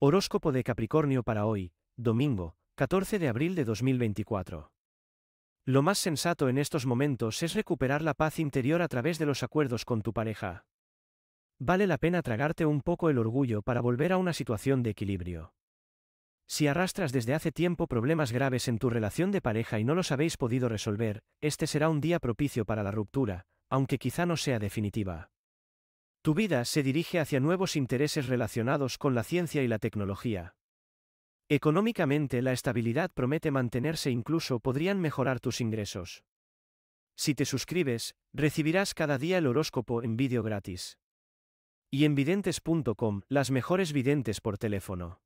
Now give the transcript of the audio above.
Horóscopo de Capricornio para hoy, domingo, 14 de abril de 2024. Lo más sensato en estos momentos es recuperar la paz interior a través de los acuerdos con tu pareja. Vale la pena tragarte un poco el orgullo para volver a una situación de equilibrio. Si arrastras desde hace tiempo problemas graves en tu relación de pareja y no los habéis podido resolver, este será un día propicio para la ruptura, aunque quizá no sea definitiva. Tu vida se dirige hacia nuevos intereses relacionados con la ciencia y la tecnología. Económicamente la estabilidad promete mantenerse incluso podrían mejorar tus ingresos. Si te suscribes, recibirás cada día el horóscopo en vídeo gratis. Y en videntes.com, las mejores videntes por teléfono.